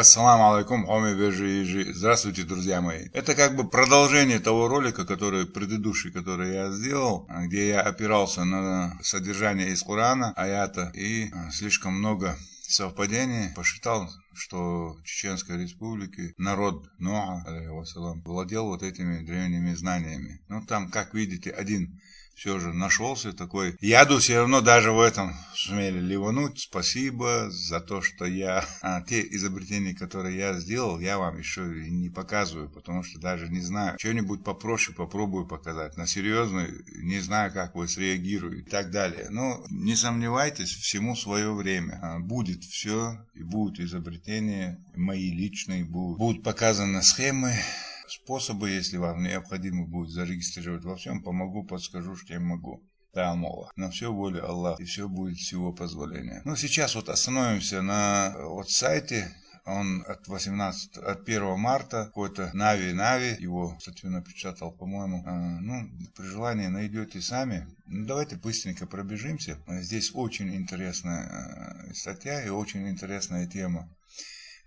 Ассаламу алейкум, хоми бежи Здравствуйте, друзья мои. Это как бы продолжение того ролика, который предыдущий, который я сделал, где я опирался на содержание из Корана, аята и э, слишком много совпадений. Посчитал, что Чеченской республике народ Ноа, владел вот этими древними знаниями. Ну, там, как видите, один все же нашелся такой. Яду все равно даже в этом сумели ливануть. Спасибо за то, что я... А, те изобретения, которые я сделал, я вам еще не показываю, потому что даже не знаю. Что-нибудь попроще попробую показать. На серьезную не знаю, как вы среагируете и так далее. Но не сомневайтесь, всему свое время. А, будет все, и будут изобретения мои личные, будут, будут показаны схемы, Способы, если вам необходимо будет зарегистрировать во всем, помогу, подскажу, что я могу. Да Таамола. На все воля Аллах, и все будет с его позволения. Ну, сейчас вот остановимся на э, вот сайте, он от 18, от 1 марта, какой-то Нави Нави, его статью напечатал, по-моему. А, ну, при желании найдете сами. Ну, давайте быстренько пробежимся. Здесь очень интересная э, статья и очень интересная тема.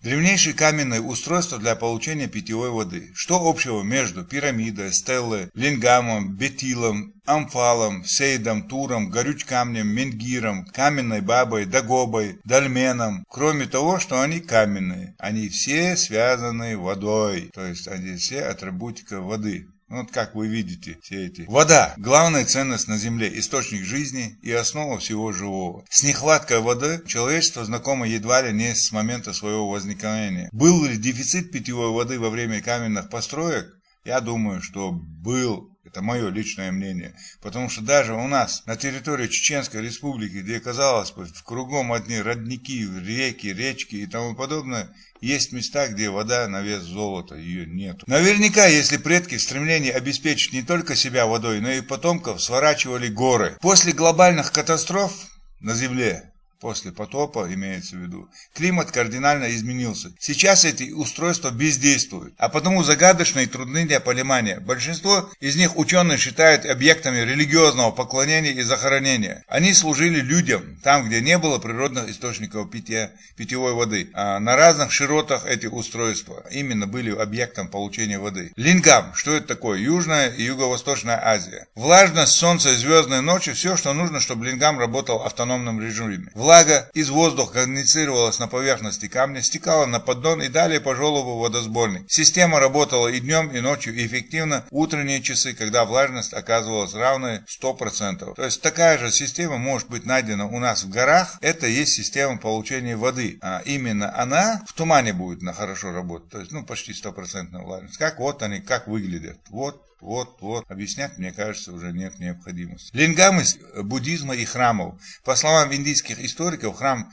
Древнейшие каменное устройство для получения питьевой воды. Что общего между пирамидой, стеллой, лингамом, бетилом, амфалом, сейдом, туром, горюч камнем, менгиром, каменной бабой, дагобой, дольменом, кроме того, что они каменные. Они все связаны водой, то есть они все атрибутика воды. Ну, вот как вы видите все эти. Вода – главная ценность на Земле, источник жизни и основа всего живого. С нехваткой воды человечество знакомо едва ли не с момента своего возникновения. Был ли дефицит питьевой воды во время каменных построек? Я думаю, что был. Это мое личное мнение. Потому что даже у нас, на территории Чеченской республики, где, казалось бы, в кругом одни родники, реки, речки и тому подобное, есть места, где вода на вес золота, ее нет. Наверняка, если предки в стремлении обеспечить не только себя водой, но и потомков, сворачивали горы. После глобальных катастроф на Земле после потопа имеется в виду, климат кардинально изменился. Сейчас эти устройства бездействуют, а потому загадочны и трудны для понимания. Большинство из них ученые считают объектами религиозного поклонения и захоронения. Они служили людям, там, где не было природных источников питья, питьевой воды. А на разных широтах эти устройства именно были объектом получения воды. Лингам, что это такое? Южная и Юго-Восточная Азия. Влажность, солнце, звездные ночи – все, что нужно, чтобы лингам работал в автономном режиме. Влажность Влага из воздуха конденсировалась на поверхности камня, стекала на поддон и далее по желобу в водосборник. Система работала и днем, и ночью, и эффективно в утренние часы, когда влажность оказывалась равной 100%. То есть такая же система может быть найдена у нас в горах. Это есть система получения воды. А именно она в тумане будет на хорошо работать. То есть ну почти стопроцентная влажность. Как вот они, как выглядят. Вот вот-вот. Объяснять, мне кажется, уже нет необходимости. Лингамы буддизма и храмов. По словам индийских историков, храм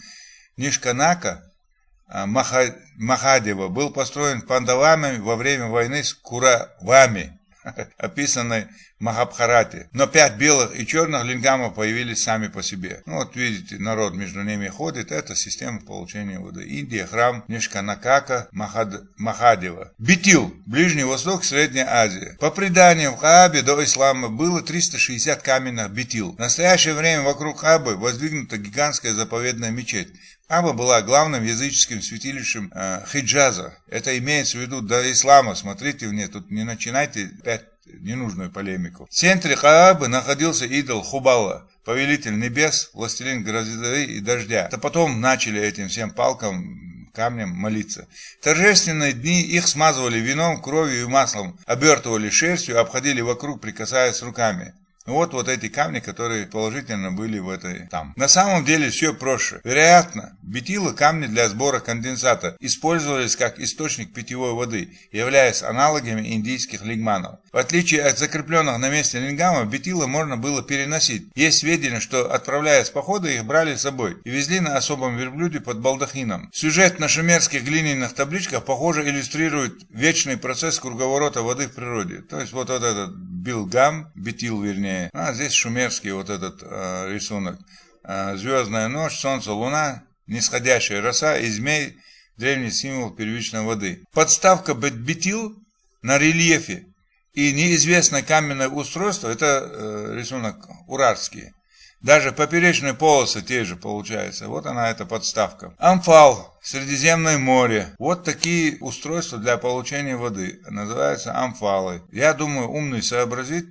Нишканака а, Махадева был построен пандавами во время войны с Куравами описанной Махабхарате. Но пять белых и черных лингамов появились сами по себе. Ну вот видите, народ между ними ходит. Это система получения воды. Индия, храм Нишканакака Махад... Махадева. Бетил, Ближний Восток, Средняя Азия. По преданиям, в Хаабе до ислама было 360 каменных бетил. В настоящее время вокруг Хаабы воздвигнута гигантская заповедная мечеть. Аба была главным языческим святилищем э, Хиджаза. Это имеется в виду до ислама. Смотрите мне, тут не начинайте опять ненужную полемику. В центре Каабы находился идол Хубала, повелитель небес, властелин грозы и дождя. Это потом начали этим всем палкам камнем молиться. торжественные дни их смазывали вином, кровью и маслом, обертывали шерстью, обходили вокруг, прикасаясь руками. Вот вот эти камни, которые положительно были в этой там. На самом деле все проще. Вероятно, бетилы камни для сбора конденсата использовались как источник питьевой воды, являясь аналогами индийских лигманов. В отличие от закрепленных на месте лингамов, бетилы можно было переносить. Есть сведения, что отправляясь в походы, их брали с собой и везли на особом верблюде под балдахином. Сюжет на шумерских глиняных табличках, похоже, иллюстрирует вечный процесс круговорота воды в природе. То есть вот, вот этот билгам, бетил вернее, древние. А здесь шумерский вот этот э, рисунок. Э, звездная ночь, солнце, луна, нисходящая роса и змей, древний символ первичной воды. Подставка бетбетил на рельефе и неизвестное каменное устройство, это э, рисунок уральский. Даже поперечные полосы те же получается. Вот она эта подставка. Амфал, Средиземное море. Вот такие устройства для получения воды. Называются амфалы. Я думаю, умный сообразит,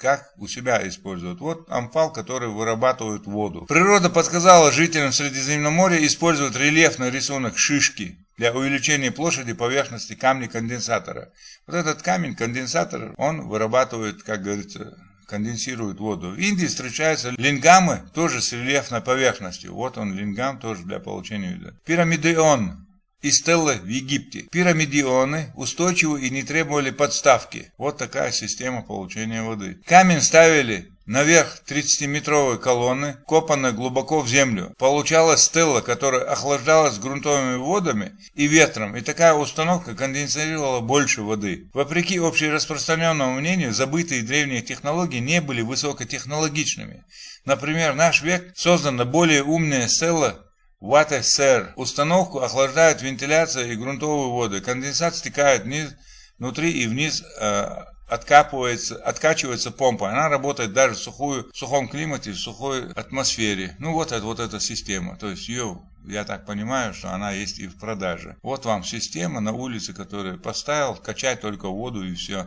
как у себя используют. Вот амфал, который вырабатывает воду. Природа подсказала жителям Средиземноморья использовать рельефный рисунок шишки для увеличения площади поверхности камня-конденсатора. Вот этот камень-конденсатор, он вырабатывает, как говорится, конденсирует воду. В Индии встречаются лингамы тоже с рельефной поверхностью. Вот он лингам тоже для получения вида. Пирамидеон и Стелла в Египте. Пирамидионы устойчивы и не требовали подставки. Вот такая система получения воды. Камень ставили наверх 30-метровой колонны, копанной глубоко в землю. Получалась стелла, которая охлаждалась грунтовыми водами и ветром, и такая установка конденсировала больше воды. Вопреки общераспространенному мнению, забытые древние технологии не были высокотехнологичными. Например, в наш век создана более умная стелла. Вата СР. Установку охлаждают вентиляция и грунтовые воды. Конденсат стекает вниз, внутри и вниз э, откапывается, откачивается помпа. Она работает даже в, сухую, в сухом климате, в сухой атмосфере. Ну вот это вот эта система. То есть ее, я так понимаю, что она есть и в продаже. Вот вам система на улице, которую поставил, качать только воду и все.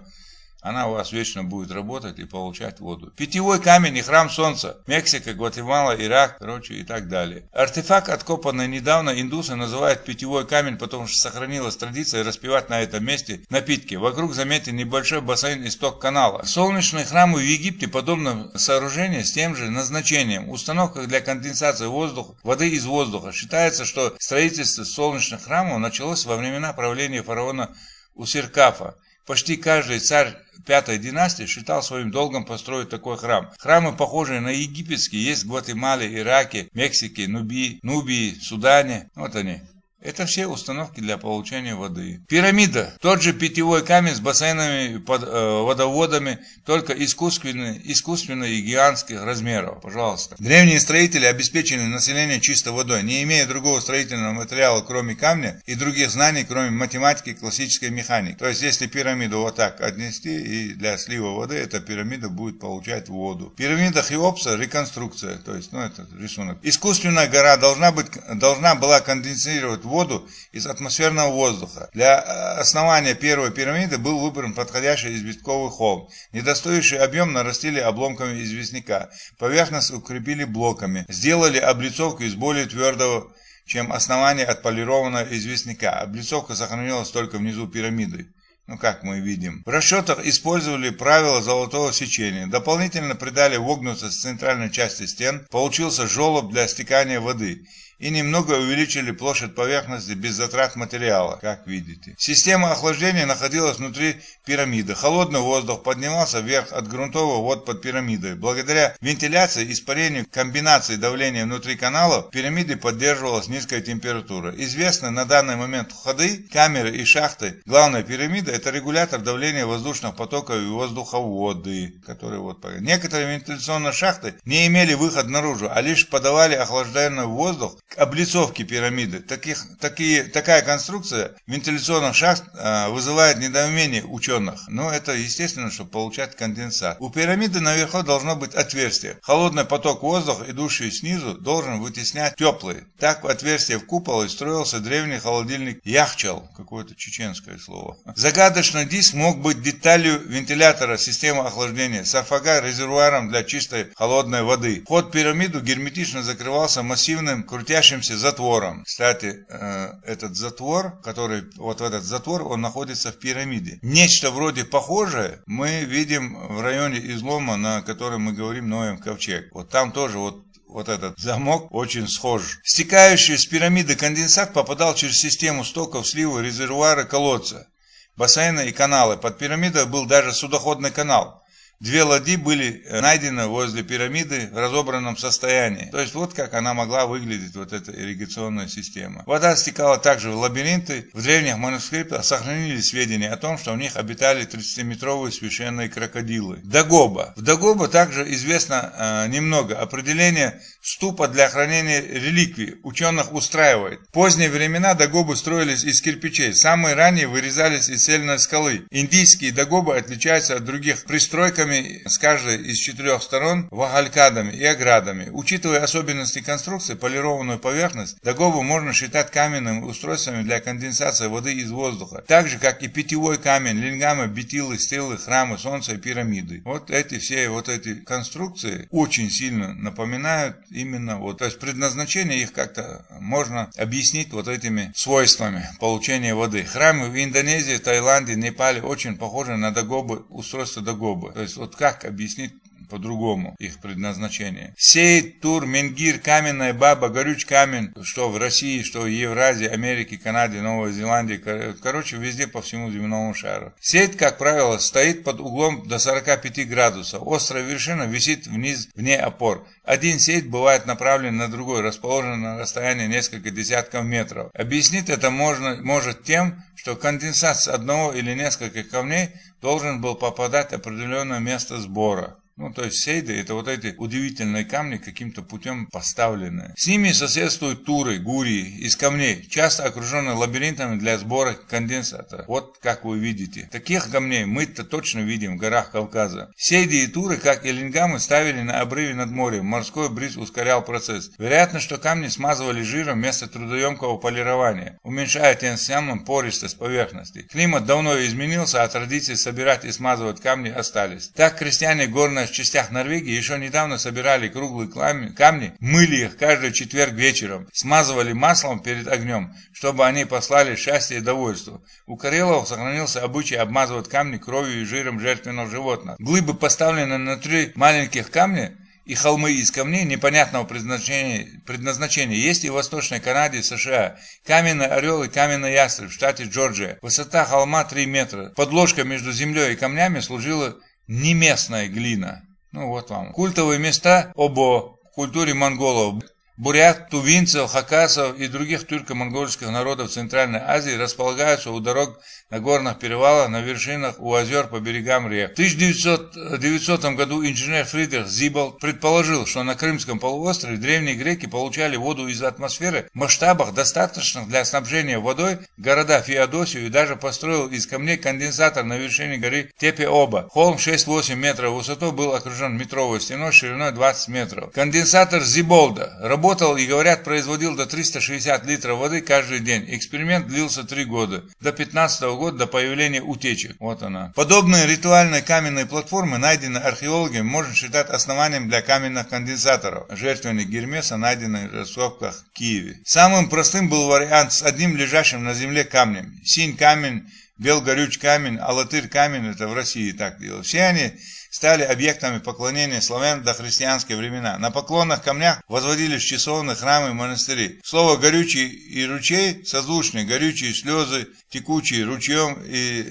Она у вас вечно будет работать и получать воду. Питьевой камень и храм солнца. Мексика, Гватемала, Ирак, короче и так далее. Артефакт, откопанный недавно, индусы называют питьевой камень, потому что сохранилась традиция распивать на этом месте напитки. Вокруг, заметьте, небольшой бассейн исток канала. Солнечные храмы в Египте подобно сооружение с тем же назначением. Установка для конденсации воздуха, воды из воздуха. Считается, что строительство солнечных храмов началось во времена правления фараона Усиркафа. Почти каждый царь пятой династии считал своим долгом построить такой храм. Храмы, похожие на египетские, есть в Гватемале, Ираке, Мексике, Нубии, Нубии, Судане. Вот они. Это все установки для получения воды. Пирамида. Тот же питьевой камень с бассейнами, под, э, водоводами, только искусственный, искусственно и гигантских размеров. Пожалуйста. Древние строители обеспечили население чистой водой, не имея другого строительного материала, кроме камня, и других знаний, кроме математики и классической механики. То есть, если пирамиду вот так отнести, и для слива воды эта пирамида будет получать воду. Пирамида Хеопса – реконструкция, то есть, ну, это рисунок. Искусственная гора должна, быть, должна была конденсировать воду из атмосферного воздуха. Для э, основания первой пирамиды был выбран подходящий известковый холм. Недостающий объем нарастили обломками известняка, поверхность укрепили блоками, сделали облицовку из более твердого чем основание отполированного известняка. Облицовка сохранилась только внизу пирамиды. Ну, как мы видим. В расчетах использовали правило золотого сечения. Дополнительно придали вогнутость центральной части стен. Получился желоб для стекания воды и немного увеличили площадь поверхности без затрат материала, как видите. Система охлаждения находилась внутри пирамиды. Холодный воздух поднимался вверх от грунтового вод под пирамидой. Благодаря вентиляции, испарению, комбинации давления внутри каналов, пирамиды поддерживалась низкая температура. Известны на данный момент ходы, камеры и шахты. Главная пирамида – это регулятор давления воздушных потоков и воздуховоды, которые вот... Некоторые вентиляционные шахты не имели выход наружу, а лишь подавали охлажденный воздух облицовки пирамиды. Таких, такие, такая конструкция вентиляционных шахт э, вызывает недоумение ученых. Но это естественно, чтобы получать конденсат. У пирамиды наверху должно быть отверстие. Холодный поток воздуха, идущий снизу, должен вытеснять теплый. Так в отверстие в купол и строился древний холодильник Яхчал, какое-то чеченское слово. Загадочный диск мог быть деталью вентилятора системы охлаждения, сарфага резервуаром для чистой холодной воды. Вход пирамиду герметично закрывался массивным крутящим находящимся затвором. Кстати, э, этот затвор, который, вот в этот затвор, он находится в пирамиде. Нечто вроде похожее мы видим в районе излома, на котором мы говорим Ноем ковчег. Вот там тоже вот вот этот замок очень схож. Стекающий с пирамиды конденсат попадал через систему стоков, слива, резервуара, колодца, бассейна и каналы. Под пирамидой был даже судоходный канал – Две ладьи были э, найдены возле пирамиды в разобранном состоянии. То есть вот как она могла выглядеть, вот эта ирригационная система. Вода стекала также в лабиринты. В древних манускриптах а сохранились сведения о том, что в них обитали 30-метровые священные крокодилы. Дагоба. В Дагоба также известно э, немного. Определение ступа для хранения реликвий ученых устраивает. В поздние времена дагобы строились из кирпичей, самые ранние вырезались из сельной скалы. Индийские дагобы отличаются от других пристройками с каждой из четырех сторон, вагалькадами и оградами. Учитывая особенности конструкции, полированную поверхность, дагобу можно считать каменными устройствами для конденсации воды из воздуха, так же как и питьевой камень, лингамы, бетилы, стрелы, храмы, солнца и пирамиды. Вот эти все вот эти конструкции очень сильно напоминают именно вот, то есть предназначение их как-то можно объяснить вот этими свойствами получения воды. Храмы в Индонезии, Таиланде, Непале очень похожи на догобы устройство догобы То есть вот как объяснить по-другому их предназначение. Сеет, Тур, Менгир, Каменная Баба, Горюч Камень, что в России, что в Евразии, Америке, Канаде, Новой Зеландии, короче, везде по всему земному шару. Сеть, как правило, стоит под углом до 45 градусов. Острая вершина висит вниз вне опор. Один сеть бывает направлен на другой, расположен на расстоянии несколько десятков метров. Объяснить это можно, может тем, что конденсат с одного или нескольких камней должен был попадать в определенное место сбора. Ну, то есть сейды – это вот эти удивительные камни, каким-то путем поставленные. С ними соседствуют туры, гурии из камней, часто окруженные лабиринтами для сбора конденсата. Вот как вы видите. Таких камней мы-то точно видим в горах Кавказа. Сейды и туры, как и лингамы, ставили на обрыве над морем. Морской бриз ускорял процесс. Вероятно, что камни смазывали жиром вместо трудоемкого полирования, уменьшая тем самым пористость поверхности. Климат давно изменился, а традиции собирать и смазывать камни остались. Так крестьяне горной северных частях Норвегии еще недавно собирали круглые камни, мыли их каждый четверг вечером, смазывали маслом перед огнем, чтобы они послали счастье и довольство. У карелов сохранился обычай обмазывать камни кровью и жиром жертвенного животного. Глыбы, поставленные внутри маленьких камней, и холмы из камней непонятного предназначения, предназначения есть и в Восточной Канаде и США. Каменный орел и каменный ястреб в штате Джорджия. Высота холма 3 метра. Подложка между землей и камнями служила не местная глина. Ну вот вам. Культовые места обо культуре монголов бурят, тувинцев, хакасов и других тюрко-монгольских народов Центральной Азии располагаются у дорог на горных перевалах, на вершинах, у озер, по берегам рек. В 1900 году инженер Фридрих Зибал предположил, что на Крымском полуострове древние греки получали воду из атмосферы в масштабах, достаточных для снабжения водой города Феодосию и даже построил из камней конденсатор на вершине горы Тепе-Оба. Холм 6-8 метров высотой был окружен метровой стеной шириной 20 метров. Конденсатор Зиболда работал работал и, говорят, производил до 360 литров воды каждый день. Эксперимент длился 3 года, до 15 -го года, до появления утечек. Вот она. Подобные ритуальные каменные платформы, найденные археологами, можно считать основанием для каменных конденсаторов, жертвенных Гермеса, найденных в раскопках в Киеве. Самым простым был вариант с одним лежащим на земле камнем. Синь камень, белгорюч камень, алатырь камень, это в России так делают. Все они стали объектами поклонения славян до христианские времена. На поклонных камнях возводились часовны, храмы и монастыри. Слово «горючий» и «ручей» созвучны «горючие слезы», «текучий», «ручьем» и,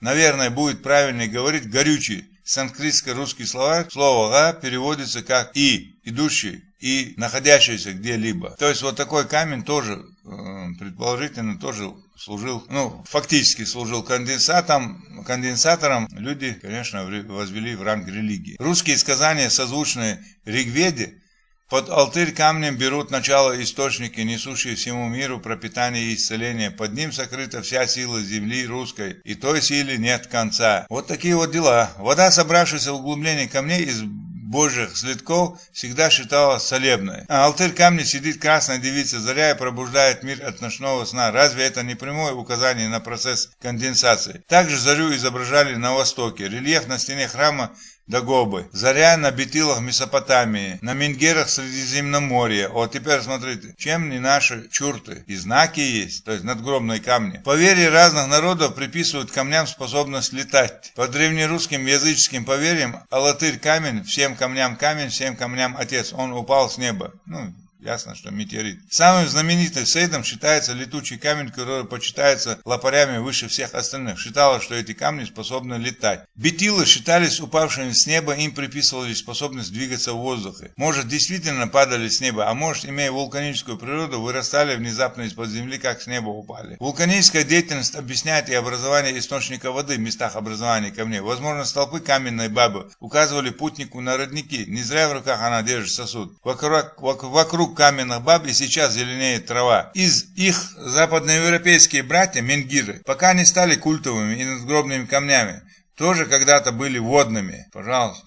наверное, будет правильнее говорить «горючий». Санскритско-русский словарь слово «га» переводится как «и», «идущий», «и», «находящийся где-либо». То есть вот такой камень тоже, э, предположительно, тоже служил, ну, фактически служил конденсатом, конденсатором, люди, конечно, возвели в ранг религии. Русские сказания, созвучные Ригведе, под алтырь камнем берут начало источники, несущие всему миру пропитание и исцеление. Под ним сокрыта вся сила земли русской, и той силе нет конца. Вот такие вот дела. Вода, собравшаяся в углублении камней, из божьих слитков всегда считалась солебной. На алтарь камня сидит красная девица заря и пробуждает мир от ночного сна. Разве это не прямое указание на процесс конденсации? Также зарю изображали на востоке. Рельеф на стене храма Дагобы. Заря на Бетилах Месопотамии, на Менгерах Средиземноморья. Вот теперь смотрите, чем не наши чурты? И знаки есть, то есть надгробные камни. По вере разных народов приписывают камням способность летать. По древнерусским языческим поверьям, Алатырь камень, всем камням камень, всем камням отец, он упал с неба. Ну, Ясно, что метеорит. Самым знаменитым сейдом считается летучий камень, который почитается лопарями выше всех остальных. Считалось, что эти камни способны летать. Бетилы считались упавшими с неба, им приписывалась способность двигаться в воздухе. Может, действительно падали с неба, а может, имея вулканическую природу, вырастали внезапно из-под земли, как с неба упали. Вулканическая деятельность объясняет и образование источника воды в местах образования камней. Возможно, столпы каменной бабы указывали путнику на родники. Не зря в руках она держит сосуд. Вокруг, вокруг каменных бабли сейчас зеленеет трава. Из их западноевропейские братья, менгиры, пока не стали культовыми и надгробными камнями, тоже когда-то были водными. Пожалуйста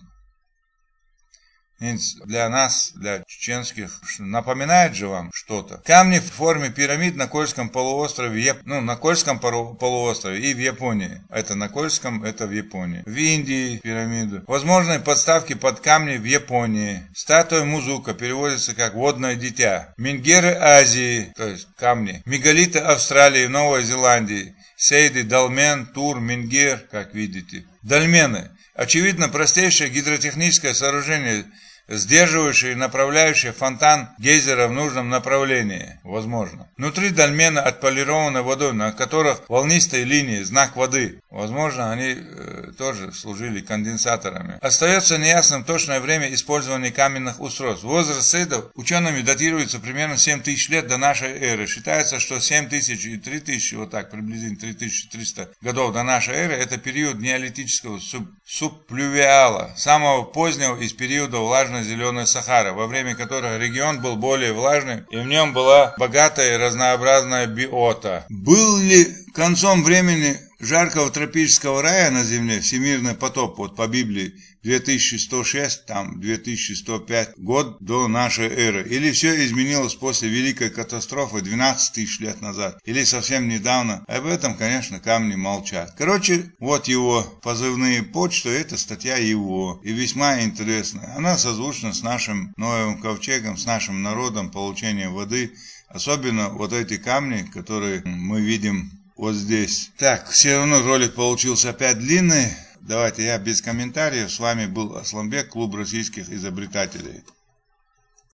для нас, для чеченских, напоминает же вам что-то. Камни в форме пирамид на Кольском полуострове, ну, на Кольском полуострове и в Японии. Это на Кольском, это в Японии. В Индии пирамиду. Возможные подставки под камни в Японии. Статуя Музука переводится как «водное дитя». Менгеры Азии, то есть камни. Мегалиты Австралии, и Новой Зеландии. Сейды, Долмен, Тур, Менгер, как видите. Дольмены. Очевидно, простейшее гидротехническое сооружение – сдерживающий и направляющий фонтан гейзера в нужном направлении, возможно. Внутри дольмена отполированы водой, на которых волнистые линии, знак воды. Возможно, они э, тоже служили конденсаторами. Остается неясным точное время использования каменных устройств. Возраст сейдов учеными датируется примерно 7 тысяч лет до нашей эры. Считается, что 7000 и 3000, вот так, приблизительно 3300 годов до нашей эры, это период неолитического суб, субплювиала, самого позднего из периода влажной северно-зеленой Сахары, во время которых регион был более влажным и в нем была богатая и разнообразная биота. Был ли концом времени жаркого тропического рая на земле, всемирный потоп, вот по Библии 2106, там 2105 год до нашей эры. Или все изменилось после Великой катастрофы 12 тысяч лет назад, или совсем недавно. Об этом, конечно, камни молчат. Короче, вот его позывные почты, это статья его, и весьма интересная. Она созвучна с нашим новым ковчегом, с нашим народом получения воды, Особенно вот эти камни, которые мы видим вот здесь. Так, все равно ролик получился опять длинный. Давайте я без комментариев. С вами был Асланбек, клуб российских изобретателей.